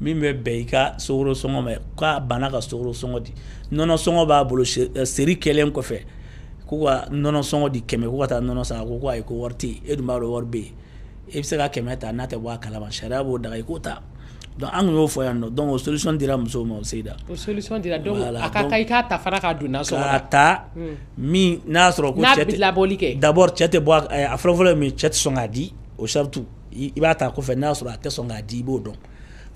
Speaker 2: min bɛ bɛn i ka sogoro sɔngɔ ma k'a banna ka sogoro sɔngɔ di nɔnɔ sɔngɔ b'a bolo seri kɛlen kɔfɛ ko ka nɔnɔ sɔngɔ di kɛmɛ ko ka taa nɔnɔ san ko ko ayi ko wari tɛ yen e dun b'a dɔn wari bɛ yen e bɛ se ka kɛmɛ ta n'a tɛ bɔ a kalama sariya b'o daga i k'o ta donc an kun y'o fɔ yan nɔ donc o solution dira musow ma o seyida. o solution dira donc a ka kan hmm. eh, i k'a ta fana k'a don nasɔngɔ la. k'a ta min n'a sɔrɔ ko cɛ tɛ n'a labɔli kɛ. d'abord cɛ tɛ bɔ a fɔlɔfɔlɔ ye min cɛ tɛ sɔn k'a di o saritu i b'a ta kɔfɛ n'a sɔrɔ a tɛ sɔn k'a di i b'o dɔn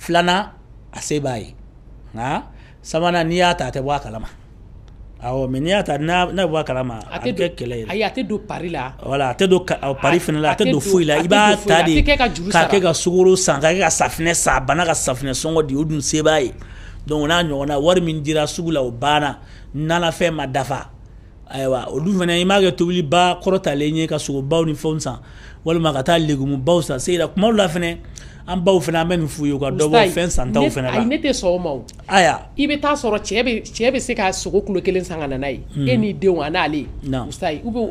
Speaker 2: filanan a se b'a ye nka sabanan n'i y'a ta a tɛ bɔ a kalama. awɔ mɛ n'i y'a ta n'a n'a bɔ a kalama a bɛ kɛ kɛlɛ ye ayi a tɛ don pari la wala a tɛ don pari fana la a tɛ don foyi la i b'a ta de k'a kɛ ka sukoro san k'a kɛ ka safinɛ san a banna ka safinɛ sɔngɔ di o dun se b'a ye donc o n'a ɲɔgɔnna wari min dira sugu la o banna nanafɛn ma dafa ayiwa olu fana i m'a kɛ ba kɔrɔtalen ye ka sogo baw ni fɛnw san walima ka taa legumu baw san seyira kuma la fana an baw fana an bɛ nin f'u ye u ka dɔ bɔ fɛn santaw fana la ne
Speaker 1: tɛ sɔn o ma o ayiwa i bɛ taa sɔrɔ cɛ bɛ se ka sogo kulo kelen san ka na n'a ye hmm. e n'i denw an n'ale musa ye u bɛ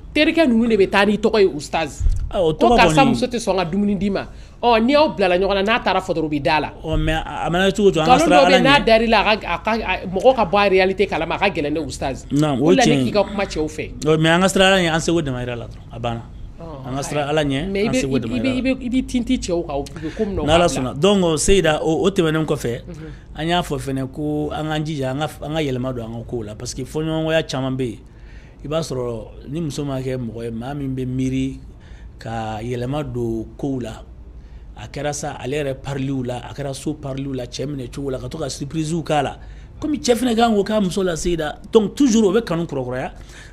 Speaker 1: terikɛ ninnu de bɛ taa n'i tɔgɔ ye ustaz ah, ko karisa muso tɛ sɔn ka dumuni d'i ma ɔ n'i aw bilala ɲɔgɔn na n'a taara fɔtɔrɔ o d'a la mɛ
Speaker 2: a mana ka siran ala n'a
Speaker 1: dar'i la mɔgɔ ka bɔ a réalité kalama a ka gɛlɛn dɛ ustaz o la ne k'i ka kuma cɛw fɛ
Speaker 2: mɛ an ka siran ala ɲɛ an seko dama yira la dɔrɔn a banna an ka siran ala ɲɛ an seko dama yira
Speaker 1: la i b'i tinti cɛw kan u bɛ ko min na n'ala sɔnna
Speaker 2: donc seyida o tɛmɛnen kɔfɛ mhm. an y'a fɔ fɛnɛ ko an k'an jija an ka yɛlɛma don an ka kow la parce que fɔɲɔgɔnya caman bɛ yen i b'a sɔrɔ ni muso ma kɛ mɔgɔ ye maa min bɛ miiri ka yɛlɛma don kow la a kɛra sa ale yɛrɛ pariliw la a kɛra so pariliw la cɛ minɛ cogo la ka to ka surprisew k'a la komi cɛ fana kan ko k'a muso lase da donc toujours o bɛ kanu kɔrɔkɔrɔya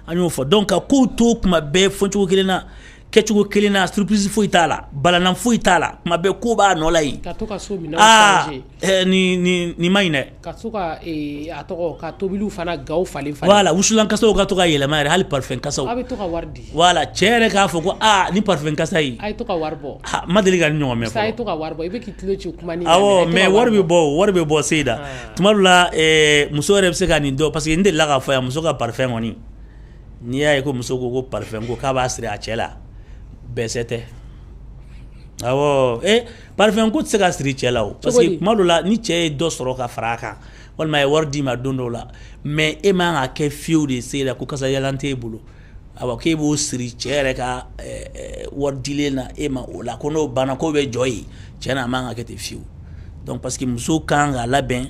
Speaker 2: an y'o fɔ donc ka kow to kuma bɛɛ fɔcogo kelen na kɛcogo kelen na surprise foyi t'a la balalan foyi t'a la kuma bɛɛ ko b'a nɔ la yen
Speaker 1: ka to ka so minɛnw changer ah, ɛɛ
Speaker 2: eh, nin nin nin man ɲi dɛ
Speaker 1: ka eh, to ka ee a tɔgɔ ka tobiliw fana gaw falen falen voilà
Speaker 2: wusulan kasaw ka to ka yɛlɛma yɛrɛ hali parfum kasaw a
Speaker 1: bɛ to ka wari di
Speaker 2: voilà cɛ yɛrɛ k'a fɔ ko aa ah, ni parfum kasa in
Speaker 1: a ye to ka wari bɔ ah, ha
Speaker 2: ma deli ka nin ɲɔgɔn mɛn fɔlɔ a ye
Speaker 1: to ka wari bɔ i bɛ k'i tulo ci kuma nin na oh, awɔ mais wari
Speaker 2: bɛ bɔ wari bɛ bɔ Seyida tuma dɔ la ɛɛ eh, muso yɛrɛ bɛ se ka nin dɔn parce que n delila k'a fɔ yan muso ka parfum kɔni n'i y'a ye ko muso ko ko parfum ko k'a b'a siri a cɛ la bɛnsɛ tɛ awɔ e eh, parifɛnko tɛ se ka siri cɛ la o parce que kuma dɔ la ni cɛ ye dɔ sɔrɔ ka fara a kan walima a ye wari d'i ma don dɔw la mɛ e man ka kɛ fiyewu de se la ko kasajalan t'e bolo awɔ k'e b'o siri cɛ yɛrɛ ka eh, eh, wari dilen na e ma o la ko n'o banna k'o bɛ jɔ yen cɛ na man ka kɛ ten fiyewu donc parce que muso kan ka labɛn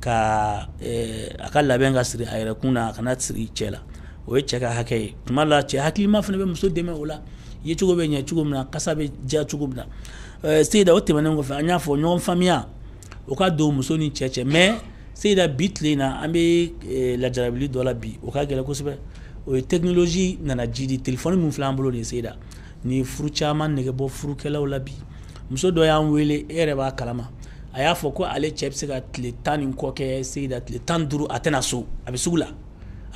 Speaker 2: ka a ka labɛn ka siri a yɛrɛ kun na a kana siri cɛ la o ye cɛ ka hakɛ ye tuma la cɛ hakilima fana bɛ muso dɛmɛ o la ye cogo bɛ ɲɛ cogo min na kasa bɛ ja cogo min na ɛɛ eh, seyida o tɛmɛnen kɔfɛ an y'a fɔ ɲɔgɔn faamuya o ka don muso ni cɛ cɛ mɛ seyida bi tile in na an bɛ eh, ɛɛ lajarabili dɔ la bi o ka gɛlɛn kosɛbɛ o ye tekinoloji nana ji di telefɔni min filɛ an bolo nin seyida nin furu caman nege furukɛlaw la bi muso dɔ y'an wele e yɛrɛ b'a kalama a y'a fɔ ko ale cɛ bɛ se ka tile tan ni kɔ kɛ seyida tile tan ni duuru a tɛna so a bɛ sugu la.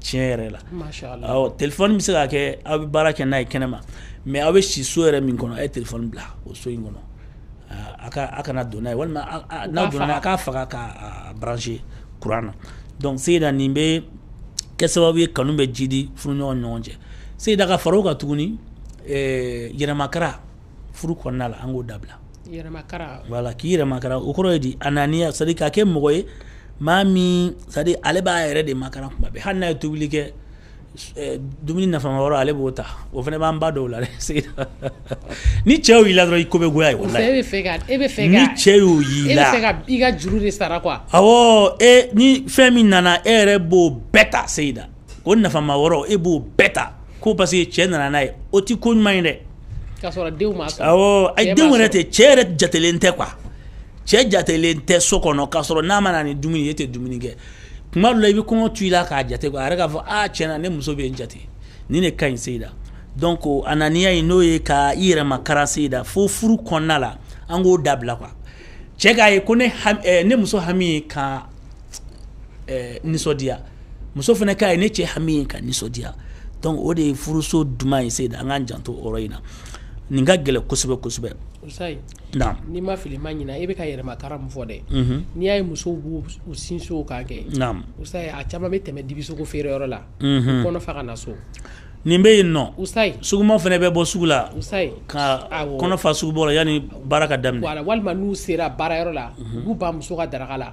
Speaker 2: tiɲɛ yɛrɛ
Speaker 1: la awɔ
Speaker 2: telefɔni bɛ se ka kɛ aw bɛ baara kɛ n'a ye kɛnɛma mɛ aw bɛ si so yɛrɛ min kɔnɔ a ye telefɔni bila o so in kɔnɔ a kana don n'a ye walima n'a donna a k'a faga k'a branché kuran na donc seyida nin bɛ kɛ sababu ye kanu bɛ ji di furuɲɔgɔn ni ɲɔgɔn cɛ seyida ka fara o kan tuguni yɛrɛmakara furu kɔnɔna la an k'o dabila
Speaker 1: yɛrɛmakara
Speaker 2: voilà k'i yɛrɛmakara o kɔrɔ ye di ananiya c'est à dire k'a kɛ mɔgɔ ye maa min sadi ale b'a yɛrɛ de makaran kuma bɛɛ hali n'a ye tobili kɛ dumuni nafama yɔrɔ ale b'o ta o fana b'an ba dɔw la dɛ sigida (laughs) ni cɛ y'o y'i la dɔrɔn i ko bɛ goya ye walayi e bɛ
Speaker 1: fɛ ka e bɛ fɛ ka ni
Speaker 2: cɛ y'o y'i la e bɛ fɛ ka
Speaker 1: i ka juru de sara quoi
Speaker 2: awɔ e ni fɛn min nana e yɛrɛ b'o bɛɛ ta sigida o nafama yɔrɔ e b'o bɛɛ ta ko parce cɛ nana n'a ye o ti ko ɲuman ye dɛ
Speaker 1: k'a sɔrɔ denw ma sɔrɔ
Speaker 2: awɔ ayi denw yɛrɛ tɛ cɛ yɛrɛ jatelen tɛ quoi cɛ jatelen tɛ so kɔnɔ k'a sɔrɔ n'a ma na ni dumuni ye e tɛ dumuni kɛ kuma dɔ la i bɛ kɔngɔ tu i la k'a jate a yɛrɛ k'a fɔ aa tiɲɛ na ne muso bɛ n jate nin de ka ɲi seyida donc a naniya in n'o ye ka i yɛrɛ makara seyida fo furu kɔnɔna la an k'o dabila kuwa cɛ k'a ye ko ne ham eh, ne muso hami ye ka eh, nisɔndiya muso fana k'a ye ne cɛ hami ye ka nisɔndiya donc o de ye furuso duman ye seyida an k'an janto o yɔrɔ in na nin ka gɛlɛn kosɛbɛ kosɛbɛ
Speaker 1: sayi n'i ma filima ɲina i bɛ ka yɛlɛma kara min fɔ dɛ n'i y'a ye musow b'u u sinsin o kan kɛ usayi a caman bɛ tɛmɛ dibisogo feereyɔrɔ la u kɔnɔ fa ka na so
Speaker 2: nin bɛ yen nɔ usayi suguman fana bɛ bɔ sugu la usayi ka kɔnɔfa sugu bɔ la yanni baara ka daminɛ
Speaker 1: walima n'u sera baara yɔrɔ la mhm. u b'u ba muso ka daraka la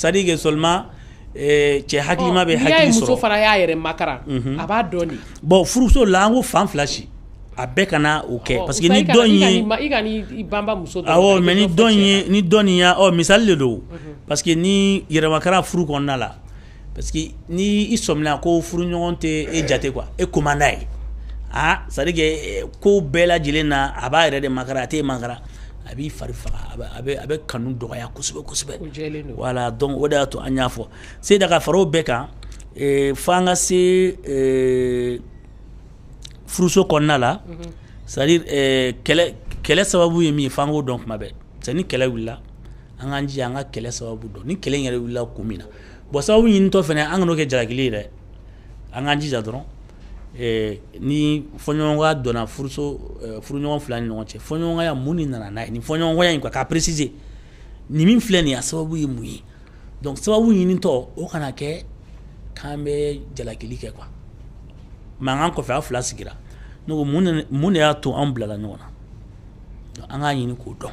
Speaker 2: sadi ke seulement cɛ euh, hakilima bɛ hakili sɔrɔ muso fana
Speaker 1: y'a yɛrɛ makara mhm.
Speaker 2: a b'a dɔn de bon furuso la an ko fan fila si a bɛɛ kana o kɛ parce que ni dɔn ye
Speaker 1: awɔ mɛ ni
Speaker 2: dɔn ye ni dɔn nin ya ɔ misali de don mhm. parce que ni yɛrɛmakara furu kɔnɔna la parce que ni i sɔmina ko furuɲɔgɔn tɛ e jate quoi e komanda ye a ah, c'est à dire que eh, ko bɛɛ lajɛlen na a b'a yɛrɛ de makara a t'e makara a b'i fari faga a bɛ kanu dɔgɔya kosɛbɛ kosɛbɛ wala dɔn o de y'a to an y'a fɔ seda ka faraw bɛɛ kan ee, f'an ka se ee, furuso kɔnɔna la mhm. dire ee, kɛlɛ sababu ye min ye f'an k'o dɔn kuma bɛɛ c'est ni kɛlɛ wulila an k'an jija an ka kɛlɛ sababu dɔn ni kɛlɛ in yɛrɛ wulila kun min na bon sababu ɲinitɔ fana an kan'o kɛ jalakili ye dɛ an k'an jija dɔrɔn ni fɔɲɔgɔnya donna furuso furuɲɔgɔn fila ni ɲɔgɔn cɛ fɔɲɔgɔnya mun ni nana n'a ye nin fɔɲɔgɔnya in k'a préciser nin min filɛ nin a sababu ye mun ye donc sababu ɲinitɔ o kana kɛ k'an bɛ jalakili kɛ quoi mankan kɔfɛ a fila sigira ne ko mun de y'a to an bilala ɲɔgɔn na an k'a ɲini k'o dɔn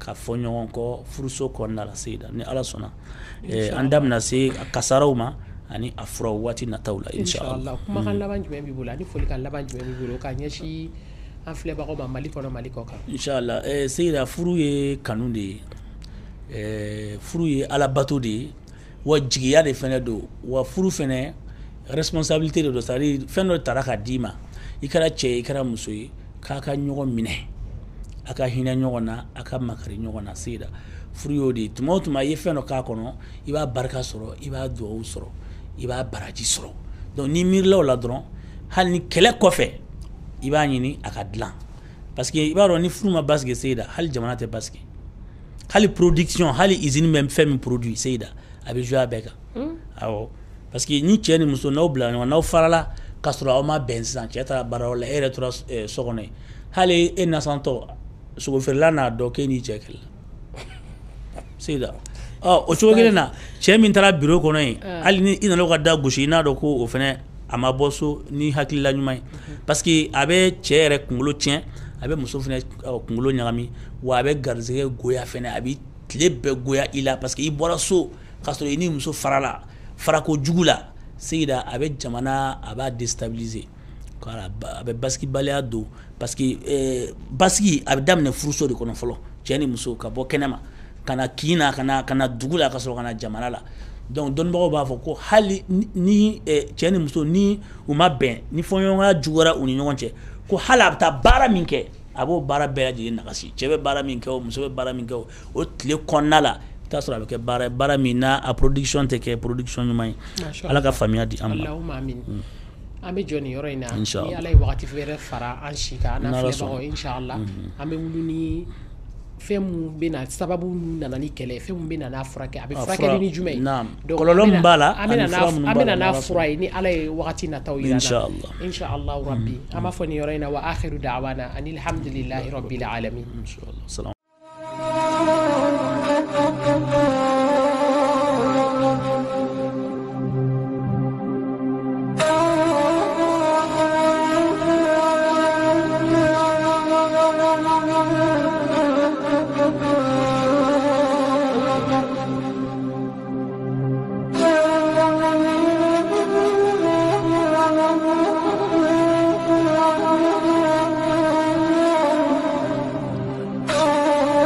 Speaker 2: ka fɔ ɲɔgɔn kɔ furuso kɔnɔna la ni ala sɔnna ee, an da bɛna se kasaraw ma ani a fura waati nataw la inshallah hmm. ee, seyida furu ye kanu de ye eh, furu ye alabato de ye wa jigiya de fɛnɛ do wa furu fɛnɛ responsabilité de don c'est fɛn dɔ tara ka d'i ma i kɛra cɛ ye i kɛra muso ye k'a ka ɲɔgɔn minɛ aka hina hinɛ ɲɔgɔn na a ka makari ɲɔgɔn na seda furu y'o de ye tuma o tuma i ye fɛn dɔ k'a kɔnɔ i b'a barika sɔrɔ i b'a duwawu sɔrɔ i b'a baraji sɔrɔ donc n'i miirila o la dɔrɔn hali ni kɛlɛ kɔfɛ i b'a ɲini a ka dilan parce que i b'a dɔn ni furu ma basigi seda hali jamana tɛ basigi hali production hali usine bɛ fɛn min produit seda a bɛ jouer a bɛɛ kan hmm? awɔ parce que ni cɛ ni muso n'aw bila ɲɔgɔn n'aw farala k'a sɔrɔ aw ma bɛn sisan cɛ taara baarayɔrɔ la eh, e yɛrɛ tora so kɔnɔ yen hali e nasantɔ sogo oh, oh, feerela n'a dɔn k'e n'i cɛ kɛlɛla sigida ɔ o cogo kelen na cɛ min taara biro kɔnɔ yen hali ni mm-hmm. oh, i nana ka da gosi i n'a dɔn ko o fɛnɛ a ma bɔ so ni hakilila ɲuman ye parce que a bɛ cɛ yɛrɛ kunkolo tiɲɛ a bɛ muso fɛnɛ kunkolo ɲagami wa a bɛ garizɛgɛ goya fɛnɛ a bɛ tile bɛɛ goya i la parce que i bɔra so k'a sɔrɔ i ni muso farala farako jugu la sigida a bɛ jamana a b'a déstabiliser a bɛ basigibaliya don parce que eh, basigi a bɛ daminɛ furuso de kɔnɔ fɔlɔ cɛɛ ni muso ka bɔ kɛnɛma ka na kin na ka na dugu la ka sɔrɔ ka jamana la donc dɔnnibagaw b'a fɔ ko hali ni cɛɛ ni euh, muso ni u ma bɛn ni fɔɲɔgɔnya juguyara u ni ɲɔgɔn cɛ ko hali a bɛ taa baara min kɛ a b'o baara bɛɛ lajɛlen nagasi cɛɛ bɛ baara min kɛ o muso bɛ baara min kɛ o o tile kɔnɔna la t'a sɔrɔ a bɛ kɛ baara baara min n'a production tɛ kɛ production ɲuman ye ala ka faamuya di an ma
Speaker 1: an bɛ jɔ nin yɔrɔ in ni ala ye wagati wɛrɛ fara an si kan an n'a filɛbagaw inshallah an bɛ wuli ni fɛn mun bɛna sababu mun nana ni kɛlɛ fɛn mun bɛna n'a furakɛ a bɛ furakɛ ni jumɛn ye kɔlɔlɔ b'a la an bɛna n'a fura ye ni ala ye wagati nataw yira inshallah inshallah rabbi an b'a fɔ nin yɔrɔ in wa akhiru da'wana anil hamdulillahi rabbil alamin